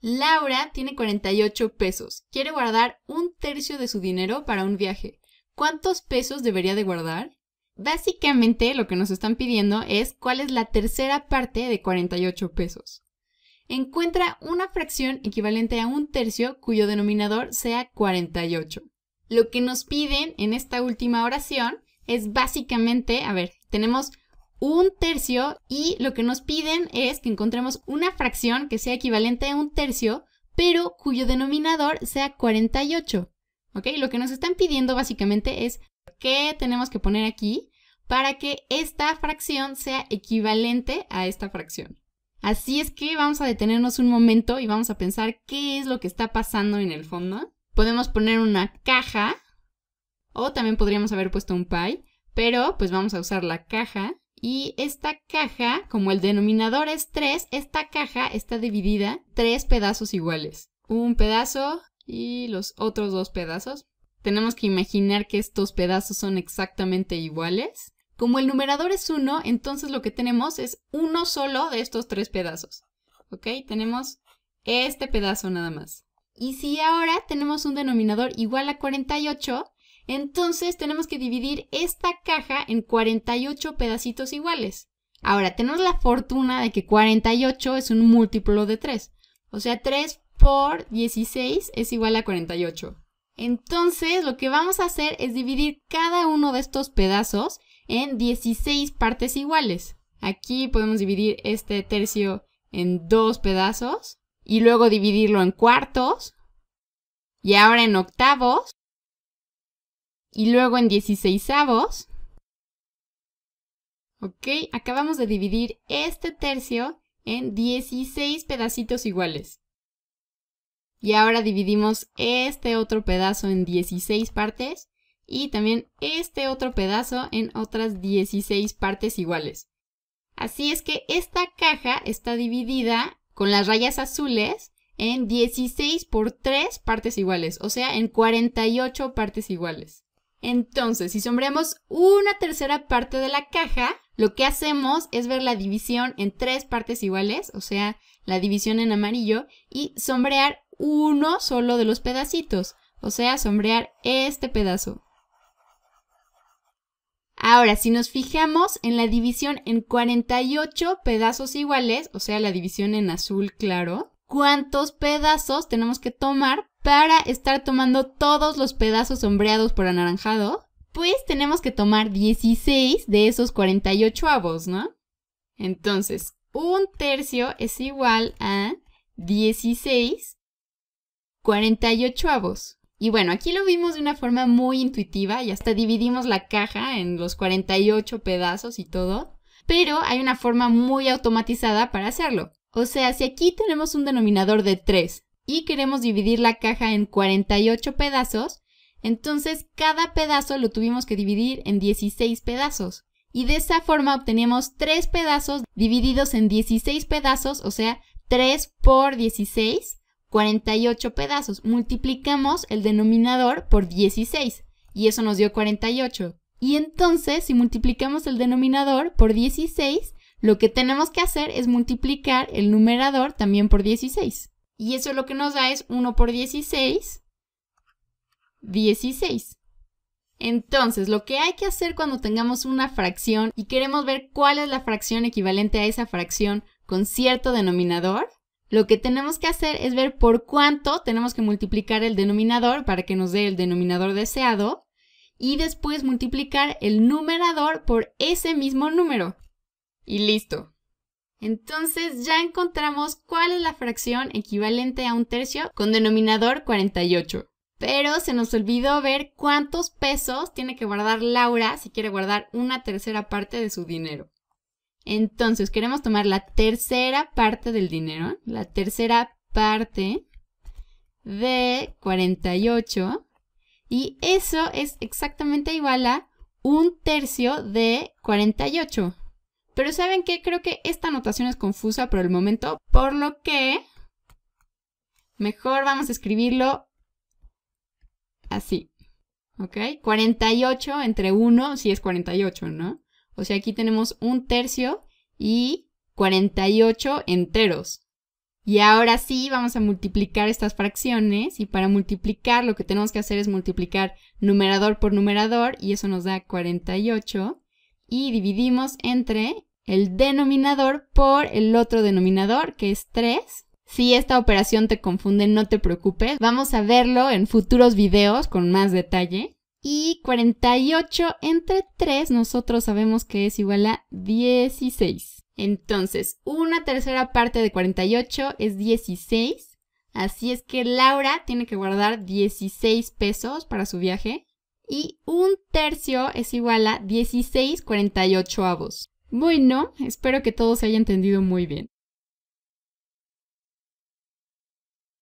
Laura tiene 48 pesos. Quiere guardar un tercio de su dinero para un viaje. ¿Cuántos pesos debería de guardar? Básicamente lo que nos están pidiendo es cuál es la tercera parte de 48 pesos. Encuentra una fracción equivalente a un tercio cuyo denominador sea 48. Lo que nos piden en esta última oración es básicamente, a ver, tenemos un tercio y lo que nos piden es que encontremos una fracción que sea equivalente a un tercio, pero cuyo denominador sea 48. ¿Ok? Lo que nos están pidiendo básicamente es qué tenemos que poner aquí para que esta fracción sea equivalente a esta fracción. Así es que vamos a detenernos un momento y vamos a pensar qué es lo que está pasando en el fondo. Podemos poner una caja o también podríamos haber puesto un pie, pero pues vamos a usar la caja y esta caja, como el denominador es 3, esta caja está dividida tres pedazos iguales. Un pedazo y los otros dos pedazos. Tenemos que imaginar que estos pedazos son exactamente iguales. Como el numerador es 1, entonces lo que tenemos es uno solo de estos tres pedazos. ¿Ok? Tenemos este pedazo nada más. Y si ahora tenemos un denominador igual a 48, entonces tenemos que dividir esta caja en 48 pedacitos iguales. Ahora, tenemos la fortuna de que 48 es un múltiplo de 3. O sea, 3 por 16 es igual a 48. Entonces, lo que vamos a hacer es dividir cada uno de estos pedazos en 16 partes iguales. Aquí podemos dividir este tercio en dos pedazos y luego dividirlo en cuartos y ahora en octavos y luego en 16 avos. Ok, acabamos de dividir este tercio en 16 pedacitos iguales. Y ahora dividimos este otro pedazo en 16 partes y también este otro pedazo en otras 16 partes iguales. Así es que esta caja está dividida con las rayas azules en 16 por 3 partes iguales, o sea, en 48 partes iguales. Entonces, si sombreamos una tercera parte de la caja, lo que hacemos es ver la división en tres partes iguales, o sea, la división en amarillo, y sombrear uno solo de los pedacitos, o sea, sombrear este pedazo. Ahora, si nos fijamos en la división en 48 pedazos iguales, o sea, la división en azul claro, ¿cuántos pedazos tenemos que tomar para estar tomando todos los pedazos sombreados por anaranjado, pues tenemos que tomar 16 de esos 48 avos, ¿no? Entonces, un tercio es igual a 16 48 avos. Y bueno, aquí lo vimos de una forma muy intuitiva y hasta dividimos la caja en los 48 pedazos y todo, pero hay una forma muy automatizada para hacerlo. O sea, si aquí tenemos un denominador de 3 y queremos dividir la caja en 48 pedazos, entonces cada pedazo lo tuvimos que dividir en 16 pedazos. Y de esa forma obteníamos 3 pedazos divididos en 16 pedazos, o sea, 3 por 16, 48 pedazos. Multiplicamos el denominador por 16 y eso nos dio 48. Y entonces, si multiplicamos el denominador por 16, lo que tenemos que hacer es multiplicar el numerador también por 16. Y eso lo que nos da es 1 por 16, 16. Entonces, lo que hay que hacer cuando tengamos una fracción y queremos ver cuál es la fracción equivalente a esa fracción con cierto denominador, lo que tenemos que hacer es ver por cuánto tenemos que multiplicar el denominador para que nos dé el denominador deseado y después multiplicar el numerador por ese mismo número. Y listo, entonces ya encontramos cuál es la fracción equivalente a un tercio con denominador 48. Pero se nos olvidó ver cuántos pesos tiene que guardar Laura si quiere guardar una tercera parte de su dinero. Entonces queremos tomar la tercera parte del dinero, la tercera parte de 48 y eso es exactamente igual a un tercio de 48. Pero ¿saben qué? Creo que esta anotación es confusa por el momento, por lo que mejor vamos a escribirlo así. ¿Ok? 48 entre 1, sí es 48, ¿no? O sea, aquí tenemos un tercio y 48 enteros. Y ahora sí vamos a multiplicar estas fracciones y para multiplicar lo que tenemos que hacer es multiplicar numerador por numerador y eso nos da 48 y dividimos entre el denominador por el otro denominador, que es 3. Si esta operación te confunde, no te preocupes. Vamos a verlo en futuros videos con más detalle. Y 48 entre 3 nosotros sabemos que es igual a 16. Entonces, una tercera parte de 48 es 16. Así es que Laura tiene que guardar 16 pesos para su viaje. Y un tercio es igual a 16 48 avos. Bueno, espero que todo se haya entendido muy bien.